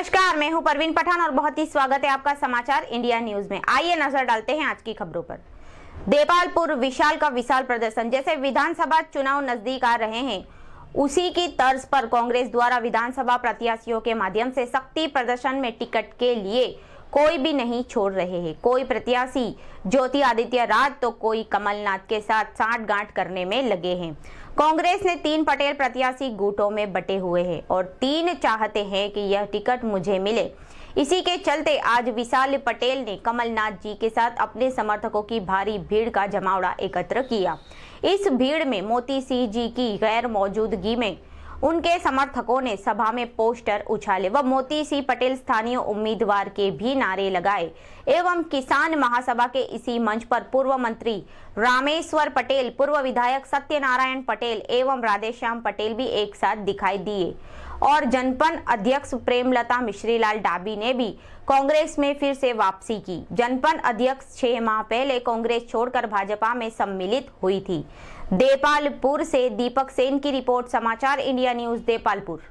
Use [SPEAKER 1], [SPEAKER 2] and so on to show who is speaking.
[SPEAKER 1] नमस्कार मैं हूं परवीन पठान और बहुत ही स्वागत है आपका समाचार इंडिया न्यूज में आइए नजर डालते हैं आज की खबरों पर देपालपुर विशाल का विशाल प्रदर्शन जैसे विधानसभा चुनाव नजदीक आ रहे हैं उसी की तर्ज पर कांग्रेस द्वारा विधानसभा प्रत्याशियों के माध्यम से शक्ति प्रदर्शन में टिकट के लिए कोई भी नहीं छोड़ रहे हैं कोई प्रत्याशी ज्योति आदित्य राज तो कोई कमलनाथ के साथ गांठ करने में लगे हैं कांग्रेस ने तीन पटेल प्रत्याशी गुटों में बटे हुए हैं और तीन चाहते हैं कि यह टिकट मुझे मिले इसी के चलते आज विशाल पटेल ने कमलनाथ जी के साथ अपने समर्थकों की भारी भीड़ का जमावड़ा एकत्र किया इस भीड़ में मोती सिंह जी की गैर मौजूदगी में उनके समर्थकों ने सभा में पोस्टर उछाले व मोती सिंह पटेल स्थानीय उम्मीदवार के भी नारे लगाए एवं किसान महासभा के इसी मंच पर पूर्व मंत्री रामेश्वर पटेल पूर्व विधायक सत्यनारायण पटेल एवं राधेश्याम पटेल भी एक साथ दिखाई दिए और जनपन अध्यक्ष प्रेमलता मिश्रीलाल डाबी ने भी कांग्रेस में फिर से वापसी की जनपन अध्यक्ष छह माह पहले कांग्रेस छोड़कर भाजपा में सम्मिलित हुई थी देपालपुर से दीपक सेन की रिपोर्ट समाचार इंडिया न्यूज देपालपुर